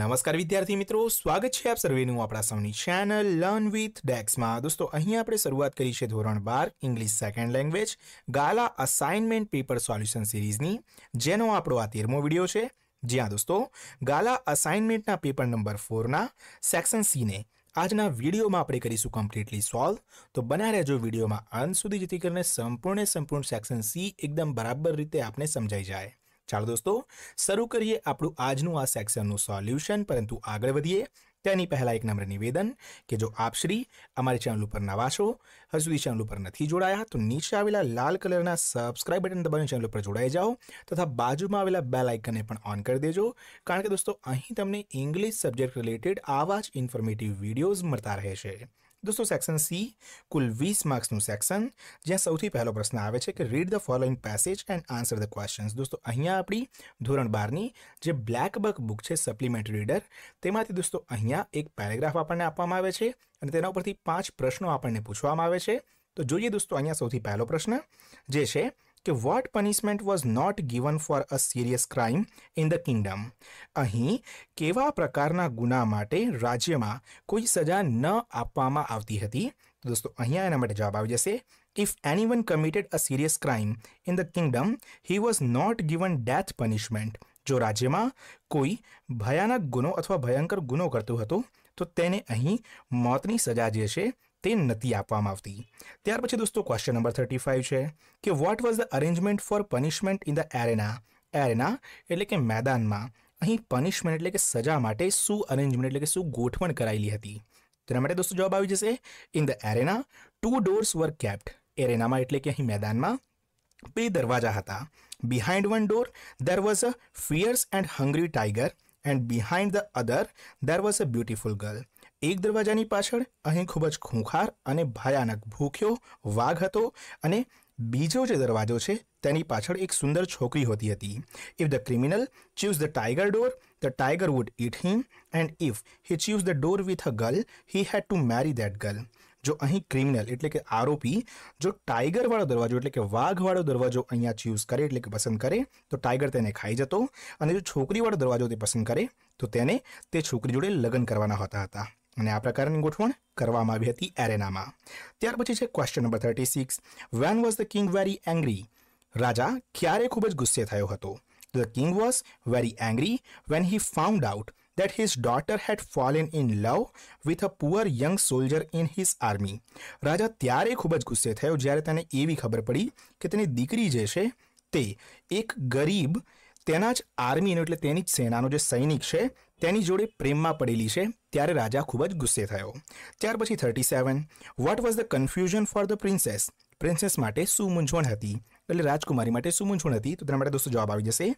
નમસ્કાર વિદ્યાર્થી મિત્રો સ્વાગત છે આપ સર્વેનું આપણા સૌની ચેનલ લર્ન વિથ ડેક્સમાં દોસ્તો અહીં આપણે શરૂઆત કરી છે ધોરણ બાર English second language Gala assignment paper solution સિરીઝની જેનો આપણો આ તેરમો વિડીયો છે જ્યાં દોસ્તો ગાલા અસાઇનમેન્ટના પેપર નંબર ફોરના સેક્શન સીને આજના વિડીયોમાં આપણે કરીશું કમ્પ્લીટલી સોલ્વ તો બના રહેજો વિડીયોમાં અંત સુધી જેથી કરીને સંપૂર્ણ સંપૂર્ણ સેક્શન સી એકદમ બરાબર રીતે આપને સમજાઈ જાય ચાલો દોસ્તો શરૂ કરીએ આપણું આજનું આ સેક્શનનું સોલ્યુશન પરંતુ આગળ વધીએ તેની પહેલા એક નમ્ર નિવેદન કે જો આપ શ્રી અમારી ચેનલ ઉપર નવાસો હજુ વિચેનલ ઉપર નથી જોડાયા તો નીચે આવેલા લાલ કલરના સબસ્ક્રાઇબ બટન દબાવીને ચેનલ ઉપર જોડાયા જાવ તથા બાજુમાં આવેલા બેલ આઇકન ને પણ ઓન કરી દેજો કારણ કે દોસ્તો અહીં તમને ઇંગ્લિશ સબ્જેક્ટ રિલેટેડ આવાજ ઇન્ફોર્મેટિવ વીડિયોઝ મળતા રહે છે दोस्तों सेक्शन सी कुल 20 मार्क्स નું સેક્શન જે સૌથી પહેલો પ્રશ્ન આવે છે કે read the following passage and answer the questions दोस्तों અહીંયા આપડી ધોરણ 12 ની જે બ્લેકબક બુક છે સપ્લિમેન્ટરી રીડર તેમાંથી દોસ્તો અહીંયા એક પેરેગ્રાફ આપણને આપવામાં આવે છે અને તેના ઉપરથી પાંચ પ્રશ્નો આપણને પૂછવામાં આવે છે તો જોજોયે દોસ્તો અહીંયા સૌથી પહેલો પ્રશ્ન જે છે કે what punishment was not given for a serious crime in the kingdom અહીં કેવા પ્રકારના ગુના માટે રાજ્યમાં કોઈ સજા ન આપવામાં આવતી હતી દોસ્તો અહીંયા એના માટે જવાબ આવી જશે if anyone committed a serious crime in the kingdom he was not given death punishment જો રાજ્યમાં કોઈ ભયાનક ગુનો અથવા ભયંકર ગુનો કરતો હતો તો તેને અહીં મોતની સજા જે છે તે નતી આપવા માંવતી ત્યાર પછી દોસ્તો ક્વેશ્ચન નંબર 35 છે કે what was the arrangement for punishment in the arena arena એટલે કે મેદાનમાં અહીં પનિશમેન્ટ એટલે કે સજા માટે શું અરેન્જમેન્ટ એટલે કે શું ગોઠવણ કરાયેલી હતી તેના માટે દોસ્તો જવાબ આવી જશે in the arena two doors were kept ареનામાં એટલે કે અહીં મેદાનમાં બે દરવાજા હતા behind one door there was a fierce and hungry tiger and behind the other there was a beautiful girl એક દરવાજાની પાછળ અહી ખૂબ જ ખૂંખાર અને ભયાનક ભૂખ્યો વાઘ હતો અને બીજો જે દરવાજો છે તેની પાછળ એક સુંદર છોકરી હતી if the criminal choose the tiger door the tiger would eat Him and if he choose the door with a girl he had to marry that girl જો અહી ક્રિમિનલ એટલે કે આરોપી જો ટાઈગર વાળો દરવાજો એટલે કે વાઘ વાળો દરવાજો અહીંયા ચુઝ કરે એટલે કે પસંદ કરે તો ટાઈગર તેને ખાઈ જતો અને જો છોકરી વાળો દરવાજો તે પસંદ કરે તો તેને તે છોકરી જોડે લગન ਕਰવાના હતા હતા મને આ પ્રકારની ગોઠવણ કરવામાં આવી હતી ареનામાં ત્યાર પછી છે question number 36 when was the king very angry રાજા ક્યારે ખૂબ જ ગુસ્સે થયો હતો the king was very angry when he found out that his daughter had fallen in love with a poor young soldier in his army રાજા ત્યારે ખૂબ જ ગુસ્સે થયો જ્યારે તેને એવી ખબર પડી કે તેની દીકરી જે છે તે એક ગરીબ તેના જ આર્મીનો એટલે તેની સેનાનો જે સૈનિક છે તેની જોડે પ્રેમમાં પડેલી છે ત્યારે રાજા ખૂબ જ ગુસ્સે થયો ત્યાર પછી 37 what was the confusion for the princess princess માટે શું મૂંઝવણ હતી એટલે રાજકુમારી માટે શું મૂંઝવણ હતી તો તમારે દોસ્તો જવાબ આવી જશે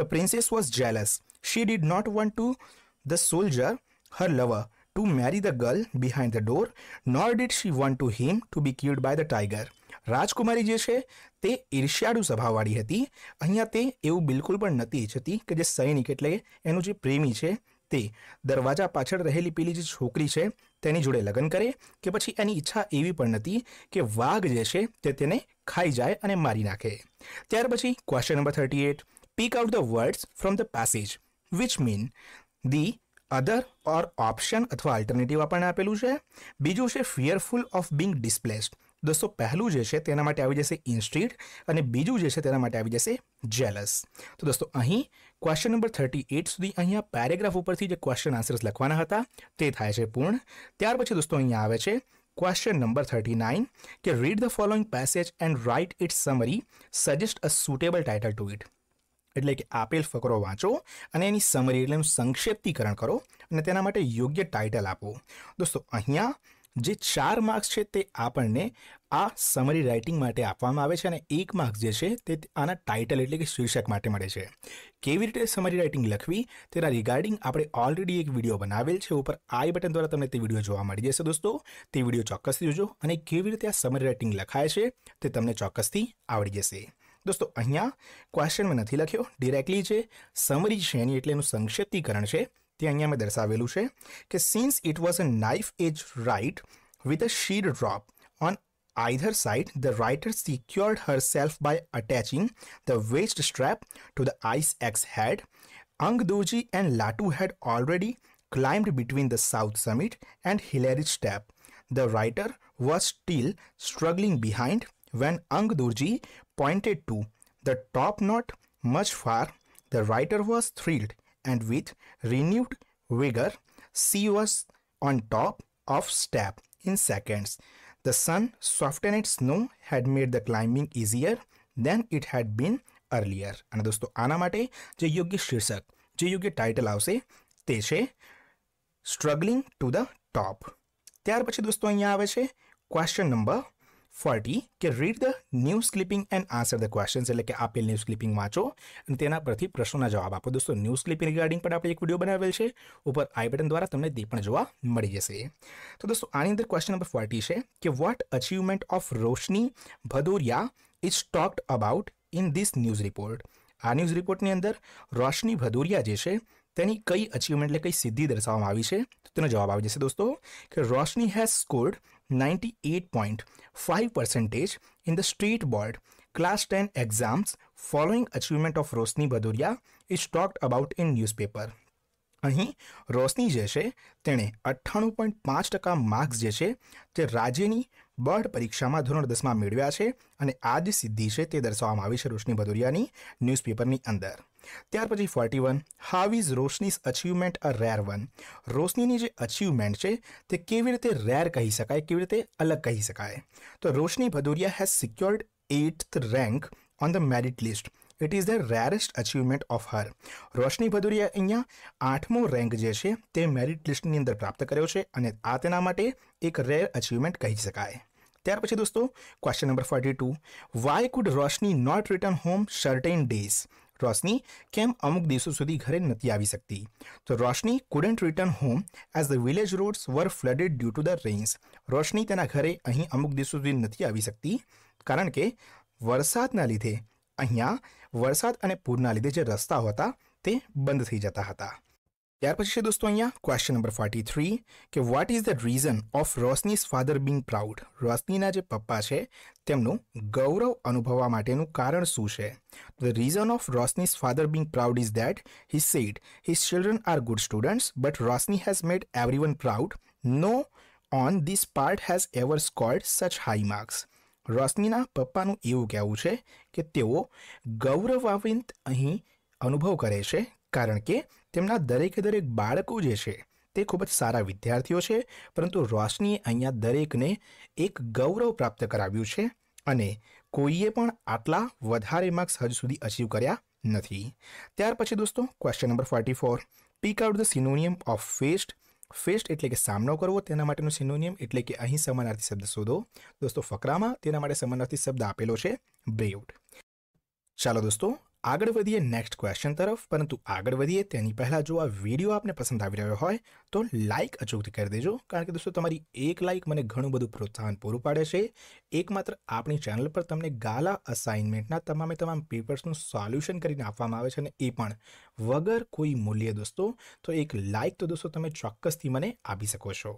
the princess was jealous she did not want to the soldier her lover to marry the girl behind the door nor did she want to him to be killed by the tiger રાજકુમારી જે છે તે ઈર્ષ્યાળુ સ્વભાવવાળી હતી અહીંયા તે એવું બિલકુલ પણ નથી ઈચ્છતી કે જે સૈનિક એટલે એનું જે પ્રેમી છે તે દરવાજા પાછળ રહેલી પેલી જે છોકરી છે તેની જોડે લગ્ન કરે કે પછી એની ઈચ્છા એવી પણ નહોતી કે વાઘ જે છે તે તેને ખાઈ જાય અને મારી નાખે ત્યાર પછી question number thirty eight pick out the words from the passage which mean the other or option અથવા આલ્ટરનેટિવ આપણને આપેલું છે બીજું છે ફિયરફુલ ઓફ બિંગ ડિસ્પ્લેસ્ડ દોસ્તો પહેલું જે છે તેના માટે આવી જશે ઇન્સ્ટ્રક્ટ અને બીજું જે છે તેના માટે આવી જશે જેલસ તો દોસ્તો અહીં ક્વેશ્ચન નંબર 38 સુધી અહીંયા પેરેગ્રાફ ઉપરથી જે ક્વેશ્ચન આન્સર લખવાના હતા તે થાય છે પૂર્ણ ત્યાર પછી દોસ્તો અહીંયા આવે છે ક્વેશ્ચન નંબર 39 કે read the following passage and write its summary suggest a suitable title to it એટલે કે આપેલ ફકરો વાંચો અને એની સમરી એટલે સંક્ષેપતિકરણ કરો અને તેના માટે યોગ્ય ટાઇટલ આપો દોસ્તો અહીંયા જે 4 માર્ક્સ છે તે આપણને આ સમરી રાઈટિંગ માટે આપવામાં આવે છે અને 1 માર્ક જે છે તે આના ટાઇટલ એટલે કે શીર્ષક માટે મળે છે કે કેવી રીતે સમરી રાઈટિંગ લખવી તેરા રિગાર્ડિંગ આપણે ઓલરેડી એક વિડિયો બનાવેલ છે ઉપર આઈ બટન દ્વારા તમે તે વિડિયો જોવા મળી જશે દોસ્તો તે વિડિયો ચોક્કસ જોજો અને કેવી રીતે આ સમરી રાઈટિંગ લખાય છે તે તમને ચોક્કસથી આવડી જશે દોસ્તો અહીંયા ક્વેશ્ચન મે નથી લખ્યો डायरेक्टली છે સમરી શેની એટલે નું સંક્ષેપીકરણ છે તે અહીંયા મેં દર્શાવેલું છે કે since it was a knife edge ride with a sheer drop on either side, the writer secured herself by attaching the waist strap to the ice axe head. Angduji and Latu had already climbed between the south summit and Hillary step. The writer was still struggling behind when Angdurji pointed to the top knot much far. The writer was thrilled and with renewed vigor, she was on top of step in seconds. The sun, softened snow had made the climbing easier than it had been earlier અને દોસ્તો આના માટે જે યોગ્ય શીર્ષક જે યોગ્ય title આવશે તે છે સ્ટ્રગલિંગ ટુ ધ ટોપ ત્યાર પછી દોસ્તો અહીંયા આવે છે ક્વેશ્ચન નંબર 40 के read the news clipping and answer the questions એટલે કે આપેલ নিউজ ક્લિપિંગ વાંચો અને તેના પરથી પ્રશ્નોના જવાબ આપો દોસ્તો ન્યૂઝ ક્લિપિંગ રિગાર્ડિંગ પર આપણે એક વિડિયો બનાવ્યો છે ઉપર આ બટન દ્વારા તમને દીપણ જોવા મળી જશે તો દોસ્તો આની અંદર ક્વેશ્ચન નંબર 40 છે કે what achievement of Roshni Bhaduria is talked about in This news report આ ન્યૂઝ રિપોર્ટ ની અંદર રોશની ભદુરિયા જે છે તેની કઈ અચીવમેન્ટ લે કઈ સીધી દર્શાવવામાં આવી છે તેનો જવાબ આવી જશે દોસ્તો કે Roshni has scored 98.5 percentage in the state board class 10 exams following achievement of Rosni Baduria is talked about in newspaper. અહીં રોશની જે છે તેણે અઠ્ઠાણું પોઈન્ટ પાંચ ટકા માર્ક્સ જે છે તે રાજ્યની બોર્ડ પરીક્ષામાં ધોરણ દસમાં મેળવ્યા છે અને આ જે સિદ્ધિ છે તે દર્શાવવામાં આવી છે રોશની ભદુરિયાની ન્યૂઝપેપરની અંદર ત્યાર પછી forty one how is Roshni's achievement a rare one રોશનીની જે અચીવમેન્ટ છે તે કેવી રીતે રેર કહી શકાય કેવી રીતે અલગ કહી શકાય તો Roshni Bhaduria has secured eighth rank on the merit list it is the rarest achievement of her Roshni Bhaduria અહીંયા આઠમો રેન્ક જે છે તે મેરિટ લિસ્ટની અંદર પ્રાપ્ત કર્યો છે અને આ તેના માટે એક રેર અચીવમેન્ટ કહી શકાય ત્યાર પછી દોસ્તો question number forty two why could Roshni not return home certain days Roshni кем अमुक दिवसो સુધી ઘરે નતી આવી શકતી તો Roshni couldn't return home as the village roads were flooded due to the rains Roshni તેના ઘરે અહી અમુક દિવસો સુધી નતી આવી શકતી કારણ કે વરસાદના લીધે અહીંયા વરસાદ અને પૂરના લીધે જે રસ્તો હતો તે બંધ થઈ જતો હતો ત્યાર પછી છે દોસ્તો અહીંયા ક્વેશ્ચન નંબર ફોર્ટી થ્રી કે what is the reason of Roshni's father being proud રોશનીના જે પપ્પા છે તેમનું ગૌરવ અનુભવવા માટેનું કારણ શું છે the reason of Roshni's father being proud is that he said his children are good students but Roshni has made everyone proud no one this part has ever scored such high marks રોશનીના પપ્પાનું એવું કહેવું છે કે તેઓ ગૌરવાવિંત અહીં અનુભવ કરે છે કારણ કે તેમના દરેકે દરેક બાળકો જે છે તે ખૂબ જ સારા વિદ્યાર્થીઓ છે પરંતુ રોશનીએ અહીંયા દરેકને એક ગૌરવ પ્રાપ્ત કરાવ્યું છે અને કોઈએ પણ આટલા વધારે માર્ક્સ હજુ સુધી અચીવ કર્યા નથી ત્યાર પછી દોસ્તો question number forty four pick out the synonym of faced faced એટલે કે સામનો કરવો તેના માટેનું સિનોનિયમ એટલે કે અહીં સમાનાર્થી શબ્દ શોધો દોસ્તો ફકરામાં તેના માટે સમાનાર્થી શબ્દ આપેલો છે બ્રેઉટ ચાલો દોસ્તો આગળ વધીએ નેક્સ્ટ ક્વેશ્ચન તરફ પરંતુ આગળ વધીએ તેની પહેલાં જો આ વિડીયો આપને પસંદ આવી રહ્યો હોય તો લાઇક અચૂકથી કરી દેજો કારણ કે દોસ્તો તમારી એક લાઇક મને ઘણું બધું પ્રોત્સાહન પૂરું પાડે છે એકમાત્ર આપણી ચેનલ પર તમને ગાલા અસાઇનમેન્ટના તમામે તમામ પેપર્સનું સોલ્યુશન કરીને આપવામાં આવે છે અને એ પણ વગર કોઈ મૂલ્ય દોસ્તો તો એક લાઇક તો દોસ્તો તમે ચોક્કસથી મને આપી શકો છો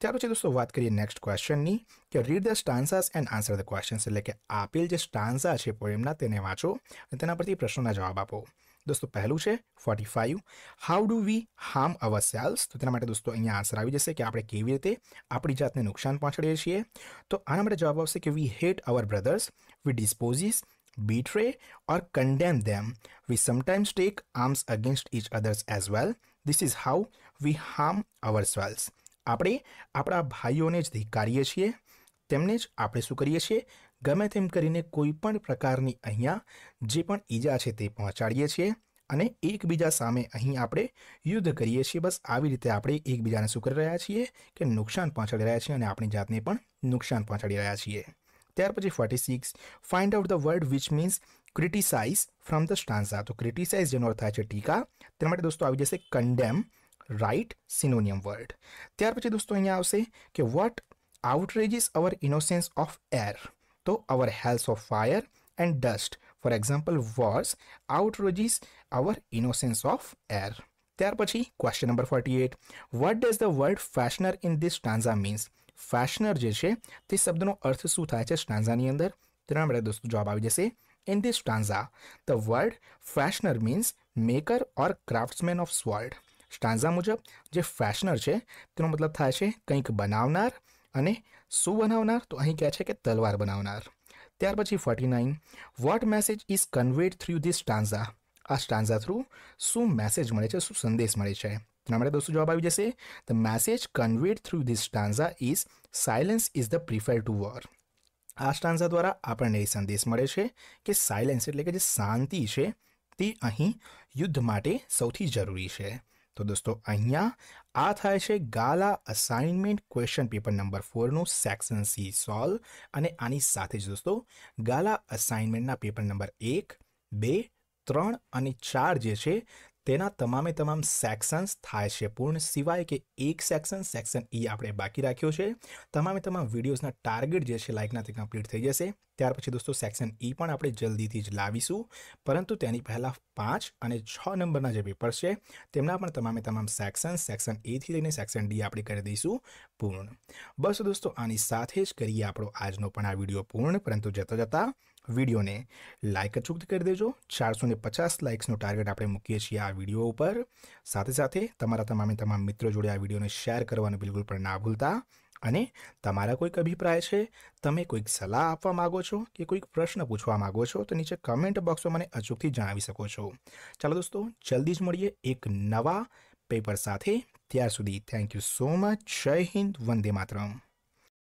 ત્યાર પછી દોસ્તો વાત કરીએ નેક્સ્ટ ક્વેશ્ચનની કે read the stanzas and answer the questions એટલે કે આપેલ જે સ્ટાન્સા છે પોએમના તેને વાંચો અને તેના પરથી પ્રશ્નોના જવાબ આપો દોસ્તો પહેલું છે 45 how do we harm ourselves તો તેના માટે દોસ્તો અહીંયા આશરે આવી જશે કે આપણે કેવી રીતે આપણી જાતને નુકસાન પહોંચાડીએ છીએ તો આનો આપડે જવાબ આવશે કે we hate our brothers we スポ despise betray or condemn them we sometimes take arms against each others as well this is how we harm ourselves આપણે આપણા ભાઈઓને જ ઠીક કરીએ છીએ તેમને જ આપણે શું કરીએ છીએ ગમે તેમ કરીને કોઈ પણ પ્રકારની અહીંયા જે પણ ઈજા છે તે પહોંચાડીએ છીએ અને એકબીજા સામે અહીં આપણે યુદ્ધ કરીએ છીએ બસ આવી રીતે આપણે એકબીજાને સુ કરી રહ્યા છીએ કે નુકસાન પહોંચાડી રહ્યા છીએ અને આપણી જાતને પણ નુકસાન પહોંચાડી રહ્યા છીએ ત્યાર પછી 46 find out the word which means criticise from the stanza તો ક્રિટિસાઇઝ જનો અર્થ છે ટીકા ત્યાર પછી દોસ્તો આવી જસે કન્ડેમ રાઈટ સિનોનિમ વર્ડ ત્યાર પછી દોસ્તો અહીંયા આવશે કે what outrages our innocence of air तो our hells of fire and dust for example was outrages our innocence of air ત્યાર પછી question number forty eight what does the word fashioner in this stanza means fashioner જે છે તે શબ્દનો અર્થ શું થાય છે સ્ટાન્ઝાની અંદર તેના માટે દોસ્તો જવાબ આવી જશે in this stanza the word fashioner means maker or craftsman of sword stanza મુજબ જે ફેશનર છે તેનો મતલબ થાય છે કંઈક બનાવનાર અને સוב બનાવનાર તો અહી કહે છે કે તલવાર બનાવનાર ત્યાર પછી 49 what message is conveyed through the stanza આ સ્ટાંઝા થ્રુ સુ મેસેજ મળે છે સુ સંદેશ મળે છે તમારે દોસ્તો જવાબ આવી જશે the message conveyed through the stanza is silence is the prefer to war આ સ્ટાંઝા દ્વારા આપણને એ સંદેશ મળે છે કે સાયલન્સ એટલે કે જે શાંતિ છે તે અહી યુદ્ધ માટે સૌથી જરૂરી છે તો દોસ્તો અહીંયા આ થાય છે ગાલા અસાઇનમેન્ટ ક્વેશ્ચન પેપર નંબર ફોરનું સેક્શન સી સોલ્વ અને આની સાથે જ દોસ્તો ગાલા અસાઇનમેન્ટના પેપર નંબર એક બે ત્રણ અને ચાર જે છે તેના તમામે તમામ સેક્શન્સ થાય છે પૂર્ણ સિવાય કે એક સેક્શન સેક્શન ઈ આપણે બાકી રાખ્યો છે તમામે તમામ વિડીયોઝના ટાર્ગેટ જે છે લાઇકના તે કમ્પ્લીટ થઈ જશે ત્યાર પછી દોસ્તો સેક્શન ઈ e પણ આપણે જલ્દીથી જ લાવીશું પરંતુ તેની પહેલાં પાંચ અને છ નંબરના જે પેપર છે તેમના પણ તમામે તમામ સેક્શન સેક્શન એથી લઈને સેક્શન ડી આપણે કરી દઈશું પૂર્ણ બસ દોસ્તો આની સાથે જ કરીએ આપણો આજનો પણ આ વિડીયો પૂર્ણ પરંતુ જતાં જતાં વિડિયોને લાઈક અચુકત કરી દેજો 450 લાઇક્સ નો ટાર્ગેટ આપણે મૂક્યો છે આ વિડિયો ઉપર સાથે સાથે તમારા તમામ તમામ મિત્રો જોડે આ વિડિયોને શેર કરવાનું બિલકુલ પણ ના ભૂલતા અને તમારો કોઈ અભિપ્રાય છે તમે કોઈક સલાહ આપવા માંગો છો કે કોઈક પ્રશ્ન પૂછવા માંગો છો તો નીચે કમેન્ટ બોક્સમાં મને અચુકત જણાવી શકો છો ચાલો દોસ્તો જલ્દી જ મળીએ એક નવા પેપર સાથે ત્યાં સુધી થેન્ક યુ સો મચ જય હિન્દ વંદે માતરમ